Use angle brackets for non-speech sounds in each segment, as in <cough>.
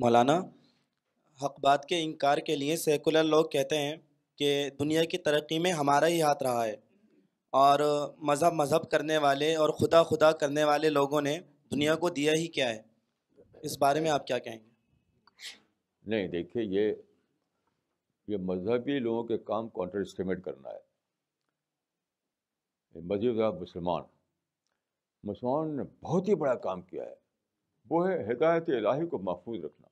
मौलाना हकबात के इनकार के लिए सेकुलर लोग कहते हैं कि दुनिया की तरक्की में हमारा ही हाथ रहा है और मज़हब मज़हब करने वाले और खुदा खुदा करने वाले लोगों ने दुनिया को दिया ही क्या है इस बारे में आप क्या कहेंगे नहीं देखिए ये ये मजहबी लोगों के काम काउंटर एस्टिमेट करना है मजहब मुसलमान मुसलमान ने बहुत ही बड़ा काम किया है वो है हिदायत इलाही को महफूज रखना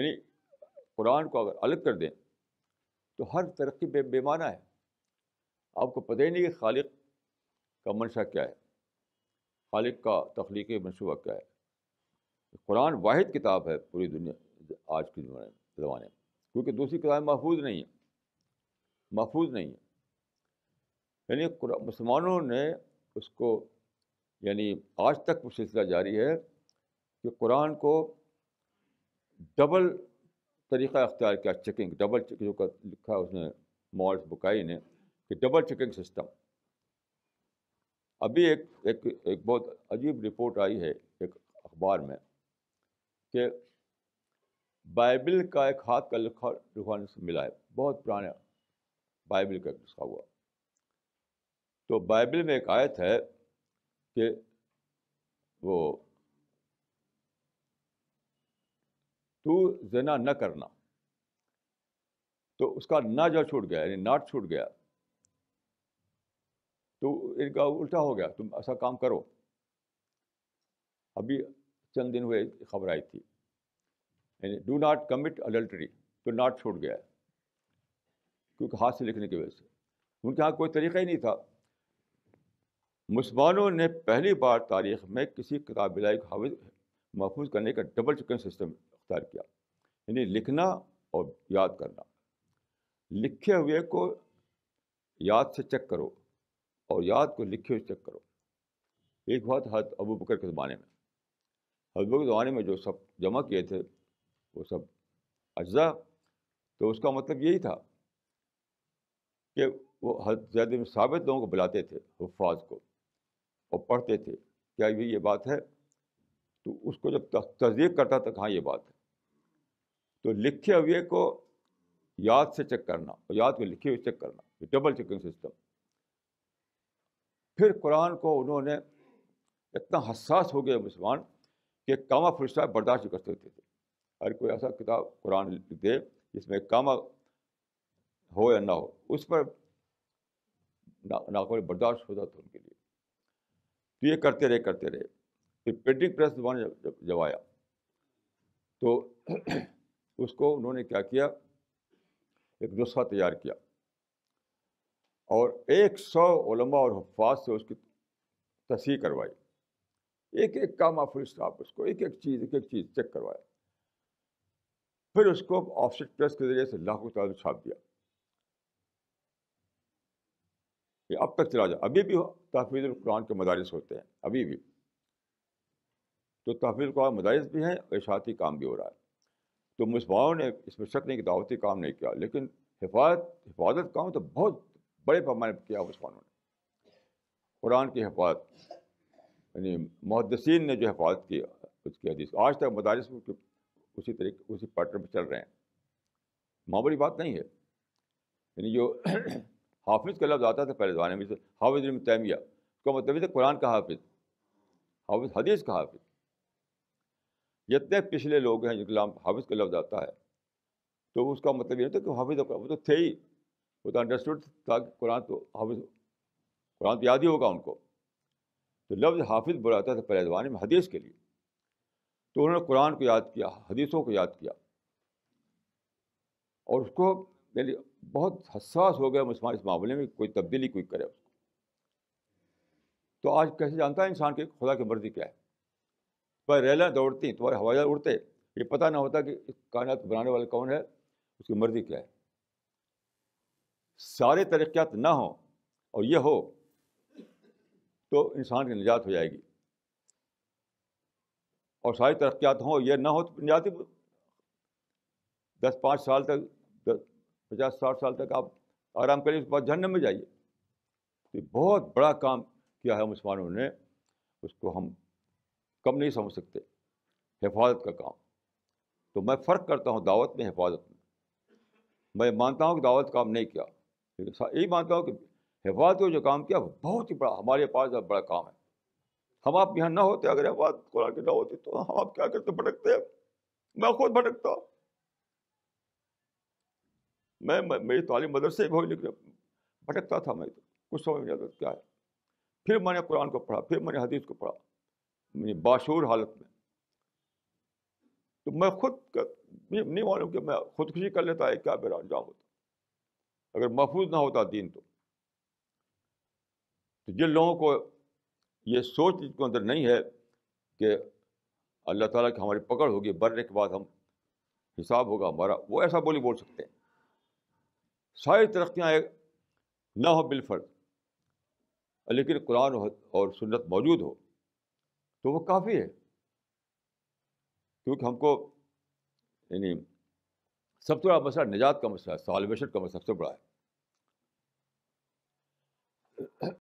यानी कुरान को अगर अलग कर दें तो हर तरक्की बे बेमाना है आपको पता ही नहीं कि खालिक का मंशा क्या है खालिक का तख्लीकी मनसूबा क्या है कुरान वाहिद किताब है पूरी दुनिया आज के ज़माने में क्योंकि दूसरी किताबें महफूज नहीं है महफूज नहीं है यानी मुसलमानों ने उसको यानी आज तक वो सिलसिला जारी है कि कुरान को डबल तरीक़ा अख्तियार किया चेकिंग डबल चेक जो लिखा उसने मॉल्स बुकाई ने कि डबल चेकिंग सिस्टम अभी एक एक एक बहुत अजीब रिपोर्ट आई है एक अखबार में कि बाइबल का एक हाथ का लिखा रुखान से मिला है बहुत पुराना बाइबल का लिखा हुआ तो बाइबल में एक आयत है कि वो तू जना न करना तो उसका ना जो छूट गया यानी नाट छूट गया तो इनका उल्टा हो गया तुम ऐसा काम करो अभी चंद दिन हुए खबर आई थी यानी डू नॉट कमिट अडल्ट्री तो नाट छूट गया क्योंकि हाथ से लिखने की वजह से उनके यहाँ कोई तरीका ही नहीं था मुसलमानों ने पहली बार तारीख में किसी किताब लाई को महफूज करने का डबल चिकन सिस्टम अख्तियार किया यानी लिखना और याद करना लिखे हुए को याद से चेक करो और याद को लिखे हुए चेक करो एक बात हद अबू बकर के ज़माने में हजबो के ज़माने में जो सब जमा किए थे वो सब अज्जा तो उसका मतलब यही था कि वो हद हजरत साबित लोगों को बुलाते थे हफाज को और पढ़ते थे क्या ये बात है तो उसको जब तस्दीक करता था हाँ ये बात है तो लिखे हुए को याद से चेक करना और याद को लिखे हुए चेक करना डबल चेकिंग सिस्टम फिर कुरान को उन्होंने इतना हसास हो गया मुसलमान कि कामा फुल बर्दाश्त कर सकते थे अगर कोई ऐसा किताब कुरान लिख दे जिसमें कामा हो या ना हो उस पर ना, ना बर्दाश्त होता था उनके लिए तो ये करते रहे करते रहे फिर प्रिंटिंग प्रेस दोबारा जब, जब, आया तो <clears throat> उसको उन्होंने क्या किया एक नुस्खा तैयार किया और एक सौ ओलम्बा और हफाज से उसकी तस्ह करवाई एक एक काम ऑफ स्टाफ उसको एक एक चीज़ एक एक चीज़ चेक करवाया फिर उसको ऑफसेट प्रेस के जरिए से लाखों ताल छाप दिया कि अब तक चला जाए अभी भी तहफीज कुरान के मदारस होते हैं अभी भी तो तहफीज कुरान मदारस भी हैं इशाती काम भी हो रहा है तो मुसलमानों ने इसमें शक नहीं कि दावती काम नहीं किया लेकिन हिफाजत हिफाजत काम तो बहुत बड़े पैमाने पर किया मुसलमानों ने कुरान की हिफाजत यानी मुहदसिन ने जो हिफाजत की उसकी हदीस आज तक मदारस उसी तरीके उसी पैटर्न पर चल रहे हैं मामूली बात नहीं है यानी जो हाफिज़ का लफ्ज़ आता था पहले ज़माने में हाफिज़ इबन तैमिया उसका मतलब था कुरान का हाफिज़ हाफिज़ हदीस का हाफिज़ जितने पिछले लोग हैं जिनका नाम हाफिज़ का लफ्ज़ आता है तो उसका मतलब ये था कि हाफिज़ तो, वो तो थे ही वो तो अंडरस्टूड था कुरान तो हाफिज़ कुरान तो याद ही होगा उनको तो लफ्ज़ हाफिज़ बुलाता था पहले ज़माने में हदीस के लिए तो उन्होंने कुरान को याद किया हदीसों को याद किया और उसको यानी बहुत हसास हो गया मुसलमान इस मामले में कोई तब्दीली कोई करे उसको तो आज कैसे जानता है इंसान की खुदा की मर्ज़ी क्या है तुम्हारी रैलें दौड़ती तुम्हारे हवाई जहाज उड़ते ये पता ना होता कि इस कायनात बनाने वाला कौन है उसकी मर्ज़ी क्या है सारे तरक्यात ना हो और यह हो तो इंसान की निजात हो जाएगी और सारी तरक्यात हों यह ना हो तो निजात दस पाँच साल तक पचास साठ साल तक आप आराम करिए उसके बाद जहन्नम में जाइए तो बहुत बड़ा काम किया है मुसलमानों ने उसको हम कम नहीं समझ सकते हिफाजत का काम तो मैं फ़र्क करता हूँ दावत में हिफाजत में मैं मानता हूँ कि दावत काम नहीं किया लेकिन यही मानता हूँ कि हिफाजत को जो काम किया बहुत ही बड़ा हमारे पास बड़ा काम है हम आप यहाँ ना होते अगर हिफाजत कुरान की ना होती तो हम आप क्या करते भटकते मैं खुद भटकता मैं मेरी तालीम मदरसे में हुई भटकता था मैं तो कुछ समझ नहीं आता क्या है फिर मैंने कुरान को पढ़ा फिर मैंने हदीस को पढ़ा मेरी बाशूर हालत में तो मैं खुद कर, नहीं मालूम कि मैं खुदकुशी कर लेता है क्या मेरा अंजाम होता अगर महफूज ना होता दीन तो, तो जिन लोगों को ये सोच जिसको अंदर नहीं है कि अल्लाह ताला की हमारी पकड़ होगी बरने के बाद हम हिसाब होगा हमारा वो ऐसा बोली बोल सकते हैं सारी तरक्याँ एक ना हो बिलफर्ज लेकिन कुरान और सुन्नत मौजूद हो तो वो काफ़ी है क्योंकि हमको यानी सबसे बड़ा मसला निजात का मसला है सॉल्वेशन का मसला सबसे बड़ा है